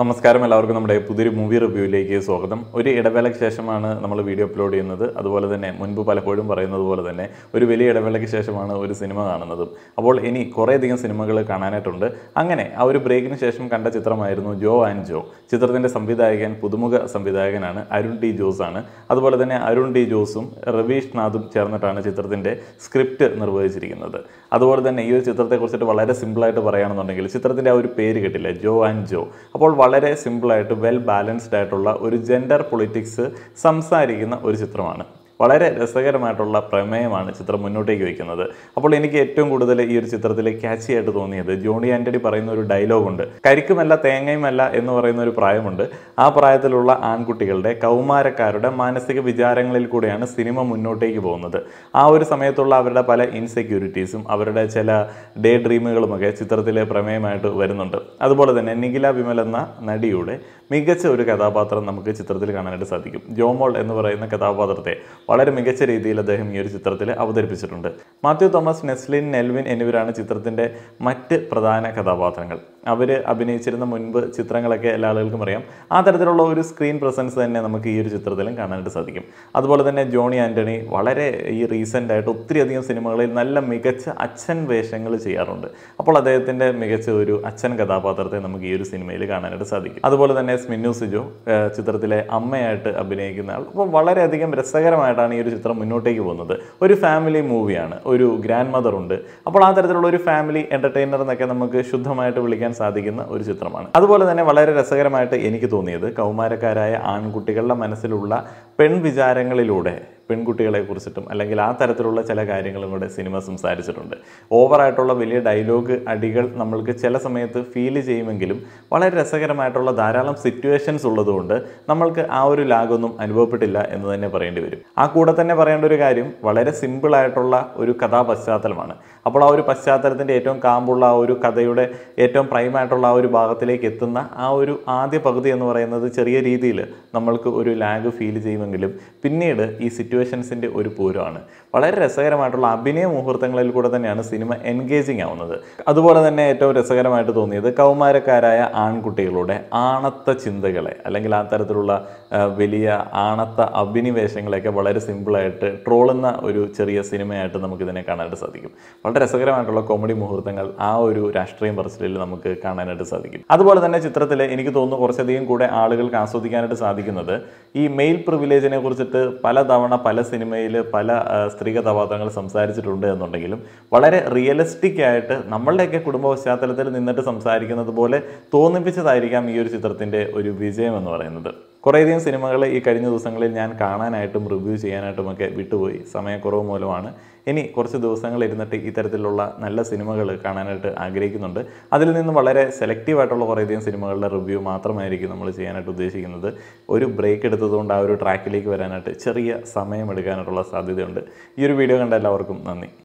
നമസ്കാരം എല്ലാവർക്കും നമ്മുടെ പുതിയൊരു മൂവി റിവ്യൂയിലേക്ക് സ്വാഗതം ഒരു ഇടവേളയ്ക്ക് ശേഷമാണ് നമ്മൾ വീഡിയോ അപ്ലോഡ് ചെയ്യുന്നത് അതുപോലെ തന്നെ മുൻപ് പലപ്പോഴും പറയുന്നത് പോലെ തന്നെ ഒരു വലിയ ഇടവേളയ്ക്ക് ശേഷമാണ് ഒരു സിനിമ കാണുന്നത് അപ്പോൾ ഇനി കുറേയധികം സിനിമകൾ കാണാനായിട്ടുണ്ട് അങ്ങനെ ആ ഒരു ബ്രേക്കിന് ശേഷം കണ്ട ചിത്രമായിരുന്നു ജോ ആൻഡ് ജോ ചിത്രത്തിൻ്റെ സംവിധായകൻ പുതുമുഖ സംവിധായകനാണ് അരുൺ ടി ജോസ് ആണ് അതുപോലെ തന്നെ അരുൺ ടി ജോസും റവീഷ് നാഥും ചേർന്നിട്ടാണ് ചിത്രത്തിൻ്റെ സ്ക്രിപ്റ്റ് നിർവഹിച്ചിരിക്കുന്നത് അതുപോലെ തന്നെ ഈ ഒരു ചിത്രത്തെക്കുറിച്ചിട്ട് വളരെ സിമ്പിളായിട്ട് പറയുകയാണെന്നുണ്ടെങ്കിൽ ചിത്രത്തിൻ്റെ ആ ഒരു പേര് കിട്ടില്ല ജോ ആൻഡ് ജോ അപ്പോൾ വളരെ സിമ്പിളായിട്ട് വെൽ ബാലൻസ്ഡ് ആയിട്ടുള്ള ഒരു ജെൻഡർ പൊളിറ്റിക്സ് സംസാരിക്കുന്ന ഒരു ചിത്രമാണ് വളരെ രസകരമായിട്ടുള്ള പ്രമേയമാണ് ചിത്രം മുന്നോട്ടേക്ക് വയ്ക്കുന്നത് അപ്പോൾ എനിക്ക് ഏറ്റവും കൂടുതൽ ഈ ഒരു ചിത്രത്തിൽ ക്യാച്ചി ആയിട്ട് തോന്നിയത് ജോണി ആൻ്റണി പറയുന്ന ഒരു ഡയലോഗുണ്ട് കരിക്കുമല്ല തേങ്ങയുമല്ല എന്ന് പറയുന്ന ഒരു പ്രായമുണ്ട് ആ പ്രായത്തിലുള്ള ആൺകുട്ടികളുടെ കൗമാരക്കാരുടെ മാനസിക വിചാരങ്ങളിൽ കൂടെയാണ് സിനിമ മുന്നോട്ടേക്ക് പോകുന്നത് ആ ഒരു സമയത്തുള്ള അവരുടെ പല ഇൻസെക്യൂരിറ്റീസും അവരുടെ ചില ഡേ ഡ്രീമുകളുമൊക്കെ ചിത്രത്തിലെ പ്രമേയമായിട്ട് വരുന്നുണ്ട് അതുപോലെ തന്നെ നിഖില വിമൽ എന്ന നടിയുടെ മികച്ച ഒരു കഥാപാത്രം നമുക്ക് ചിത്രത്തിൽ കാണാനായിട്ട് സാധിക്കും ജോമോൾ എന്ന് പറയുന്ന കഥാപാത്രത്തെ വളരെ മികച്ച രീതിയിൽ അദ്ദേഹം ഈ ഒരു ചിത്രത്തിൽ അവതരിപ്പിച്ചിട്ടുണ്ട് മാത്യു തോമസ് നെസ്ലിൻ നെൽവിൻ എന്നിവരാണ് ചിത്രത്തിൻ്റെ മറ്റ് പ്രധാന കഥാപാത്രങ്ങൾ അവർ അഭിനയിച്ചിരുന്ന മുൻപ് ചിത്രങ്ങളൊക്കെ എല്ലാ ആളുകൾക്കും അറിയാം ആ തരത്തിലുള്ള ഒരു സ്ക്രീൻ പ്രസൻസ് തന്നെ നമുക്ക് ഈ ഒരു ചിത്രത്തിലും കാണാനായിട്ട് സാധിക്കും അതുപോലെ തന്നെ ജോണി ആൻ്റണി വളരെ ഈ റീസെൻ്റ് ആയിട്ട് ഒത്തിരിയധികം സിനിമകളിൽ നല്ല മികച്ച അച്ഛൻ വേഷങ്ങൾ ചെയ്യാറുണ്ട് അപ്പോൾ അദ്ദേഹത്തിൻ്റെ മികച്ച ഒരു അച്ഛൻ കഥാപാത്രത്തെ നമുക്ക് ഈ ഒരു സിനിമയിൽ കാണാനായിട്ട് സാധിക്കും അതുപോലെ തന്നെ സ്മിന്നു സിജു ചിത്രത്തിലെ അമ്മയായിട്ട് അഭിനയിക്കുന്ന ആൾ അപ്പോൾ വളരെയധികം രസകരമായിട്ടാണ് ഈ ഒരു ചിത്രം മുന്നോട്ടേക്ക് പോകുന്നത് ഒരു ഫാമിലി മൂവിയാണ് ഒരു ഗ്രാൻഡ് മദർ ഉണ്ട് അപ്പോൾ ആ തരത്തിലുള്ള ഒരു ഫാമിലി എൻ്റർടൈനർ എന്നൊക്കെ നമുക്ക് ശുദ്ധമായിട്ട് വിളിക്കാൻ സാധിക്കുന്ന ഒരു ചിത്രമാണ് അതുപോലെ തന്നെ വളരെ രസകരമായിട്ട് എനിക്ക് തോന്നിയത് കൗമാരക്കാരായ ആൺകുട്ടികളുടെ മനസ്സിലുള്ള പെൺവിചാരങ്ങളിലൂടെ പെൺകുട്ടികളെ കുറിച്ചിട്ടും അല്ലെങ്കിൽ ആ തരത്തിലുള്ള ചില കാര്യങ്ങളും കൂടെ സിനിമ സംസാരിച്ചിട്ടുണ്ട് ഓവറായിട്ടുള്ള വലിയ ഡയലോഗ് അടികൾ നമ്മൾക്ക് ചില സമയത്ത് ഫീൽ ചെയ്യുമെങ്കിലും വളരെ രസകരമായിട്ടുള്ള ധാരാളം സിറ്റുവേഷൻസ് ഉള്ളതുകൊണ്ട് നമ്മൾക്ക് ആ ഒരു ലാഗൊന്നും അനുഭവപ്പെട്ടില്ല എന്ന് തന്നെ പറയേണ്ടി വരും ആ കൂടെ തന്നെ പറയേണ്ട ഒരു കാര്യം വളരെ സിമ്പിളായിട്ടുള്ള ഒരു കഥാപശ്ചാത്തലമാണ് അപ്പോൾ ആ ഒരു പശ്ചാത്തലത്തിൻ്റെ ഏറ്റവും കാമ്പുള്ള ആ ഒരു കഥയുടെ ഏറ്റവും പ്രൈമായിട്ടുള്ള ആ ഒരു ഭാഗത്തിലേക്ക് എത്തുന്ന ആ ഒരു ആദ്യ പകുതി എന്ന് പറയുന്നത് ചെറിയ രീതിയിൽ നമ്മൾക്ക് ഒരു ലാഗ് ഫീൽ ചെയ്യുമെങ്കിലും പിന്നീട് ഈ സിറ്റുവേഷൻ സിറ്റുവേഷൻസിൻ്റെ ഒരു പൂരമാണ് വളരെ രസകരമായിട്ടുള്ള അഭിനയ മുഹൂർത്തങ്ങളിൽ കൂടെ തന്നെയാണ് സിനിമ എൻഗേജിങ് ആവുന്നത് അതുപോലെ തന്നെ ഏറ്റവും രസകരമായിട്ട് തോന്നിയത് കൗമാരക്കാരായ ആൺകുട്ടികളുടെ ആണത്ത ചിന്തകളെ അല്ലെങ്കിൽ ആ തരത്തിലുള്ള വലിയ ആണത്ത അഭിനിവേശങ്ങളെയൊക്കെ വളരെ സിമ്പിളായിട്ട് ട്രോളുന്ന ഒരു ചെറിയ സിനിമയായിട്ട് നമുക്കിതിനെ കാണാനായിട്ട് സാധിക്കും വളരെ രസകരമായിട്ടുള്ള കോമഡി മുഹൂർത്തങ്ങൾ ആ ഒരു രാഷ്ട്രീയം പറച്ചിലിൽ നമുക്ക് കാണാനായിട്ട് സാധിക്കും അതുപോലെ തന്നെ ചിത്രത്തിൽ എനിക്ക് തോന്നുന്നു കുറച്ചധികം കൂടെ ആളുകൾക്ക് ആസ്വദിക്കാനായിട്ട് സാധിക്കുന്നത് ഈ മെയിൽ പ്രിവിലേജിനെ കുറിച്ചിട്ട് പലതവണ പല സിനിമയിൽ പല സ്ത്രീ കഥാപാത്രങ്ങൾ സംസാരിച്ചിട്ടുണ്ട് എന്നുണ്ടെങ്കിലും വളരെ റിയലിസ്റ്റിക് ആയിട്ട് നമ്മളുടെയൊക്കെ കുടുംബ പശ്ചാത്തലത്തിൽ നിന്നിട്ട് സംസാരിക്കുന്നത് പോലെ തോന്നിപ്പിച്ചതായിരിക്കാം ഈ ഒരു ചിത്രത്തിൻ്റെ ഒരു വിജയം എന്ന് പറയുന്നത് കുറേയധികം സിനിമകൾ ഈ കഴിഞ്ഞ ദിവസങ്ങളിൽ ഞാൻ കാണാനായിട്ടും റിവ്യൂ ചെയ്യാനായിട്ടും ഒക്കെ വിട്ടുപോയി സമയക്കുറവ് മൂലമാണ് ഇനി കുറച്ച് ദിവസങ്ങൾ ഇരുന്നിട്ട് ഇത്തരത്തിലുള്ള നല്ല സിനിമകൾ കാണാനായിട്ട് ആഗ്രഹിക്കുന്നുണ്ട് അതിൽ നിന്നും വളരെ സെലക്റ്റീവ് ആയിട്ടുള്ള കുറേയധികം സിനിമകളുടെ റിവ്യൂ മാത്രമായിരിക്കും നമ്മൾ ചെയ്യാനായിട്ട് ഉദ്ദേശിക്കുന്നത് ഒരു ബ്രേക്ക് എടുത്തതുകൊണ്ട് ആ ഒരു ട്രാക്കിലേക്ക് വരാനായിട്ട് ചെറിയ സമയമെടുക്കാനായിട്ടുള്ള സാധ്യതയുണ്ട് ഈ ഒരു വീഡിയോ കണ്ട എല്ലാവർക്കും നന്ദി